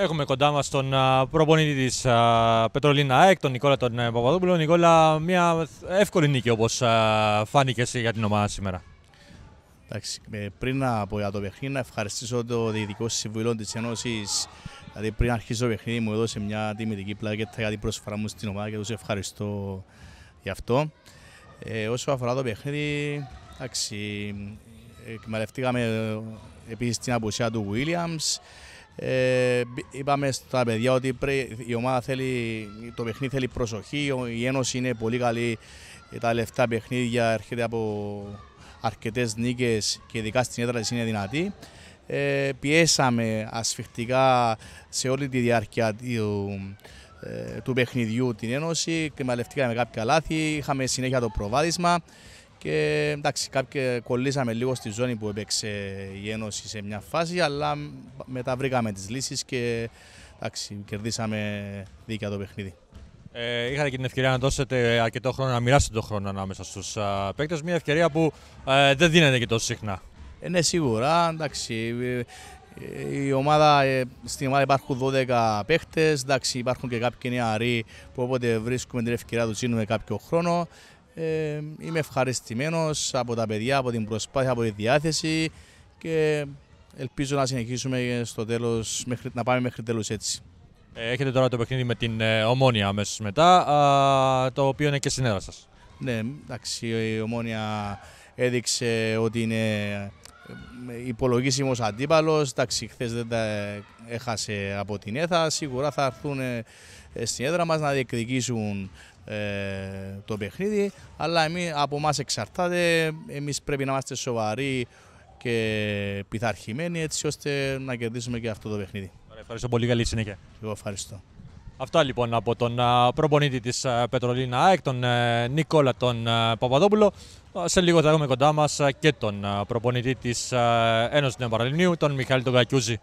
Έχουμε κοντά μας τον προπονητή της Πετρολίνα ΑΕΚ, τον Νικόλα τον ε, Παπαδόπουλο. Νικόλα, μια εύκολη νίκη όπως φάνηκε για την ομάδα σήμερα. Εντάξει, ε, πριν από το παιχνίδι, να ευχαριστήσω το Διοικητικό Συμβουλίο της Ένωσης. Δηλαδή, πριν αρχίσω το παιχνίδι, μου έδωσε μια τιμητική και για την προσφορά μου στην ομάδα και τους ευχαριστώ γι' αυτό. Ε, όσο αφορά το παιχνίδι, εντάξει, εκμεταλλευτήκαμε επίσης την απουσία του Williams. Ε, είπαμε στα παιδιά ότι πρέ, η ομάδα θέλει, το παιχνίδι θέλει προσοχή, η Ένωση είναι πολύ καλή, ε, τα λεφτά παιχνίδια έρχεται από αρκετές νίκες και ειδικά στην έδρα της είναι δυνατή. Ε, πιέσαμε ασφιχτικά σε όλη τη διάρκεια του, του παιχνιδιού την Ένωση, κρυμαλευτήκαμε κάποια λάθη, είχαμε συνέχεια το προβάδισμα. Και εντάξει, κάποιοι κολλήσαμε λίγο στη ζώνη που έπαιξε η Ένωση σε μια φάση, αλλά μετά βρήκαμε τις λύσεις και εντάξει, κερδίσαμε δίκαια το παιχνίδι. Ε, είχατε και την ευκαιρία να δώσετε αρκετό χρόνο, να μοιράσετε τον χρόνο ανάμεσα στους παίκτες. μια ευκαιρία που ε, δεν δίνεται και τόσο συχνά. Ε, ναι, σίγουρα, εντάξει, η ομάδα, ε, στην ομάδα υπάρχουν 12 παίκτε. Υπάρχουν και κάποιοι νεαροί που όποτε βρίσκουμε την ευκαιρία τους δίνουμε κάποιο χρόνο. Ε, είμαι ευχαριστημένος από τα παιδιά, από την προσπάθεια, από τη διάθεση και ελπίζω να συνεχίσουμε στο τέλος, να πάμε μέχρι τέλος έτσι. Ε, έχετε τώρα το παιχνίδι με την ε, Ομόνια αμέσως μετά, α, το οποίο είναι και έδρα σας. Ναι, εντάξει, η Ομόνια έδειξε ότι είναι υπολογίσιμος αντίπαλος. Εντάξει, χθες δεν τα έχασε από την έθα. Σίγουρα θα έρθουν στην έδρα μας να διεκδικήσουν ε, το παιχνίδι, αλλά εμείς, από εμάς εξαρτάται. Εμείς πρέπει να είμαστε σοβαροί και πειθαρχημένοι έτσι ώστε να κερδίσουμε και αυτό το παιχνίδι. ευχαριστώ πολύ. Καλή συνέχεια. Εγώ ευχαριστώ. Αυτά λοιπόν από τον προπονητή της Πετρολίνας ΑΕΚ, τον Νικόλα τον Παπαδόπουλο. Σε λίγο θα έχουμε κοντά μας και τον προπονητή της Ένωσης Νέου Παραλληνίου, τον Μιχάλη τον Κακιούζη.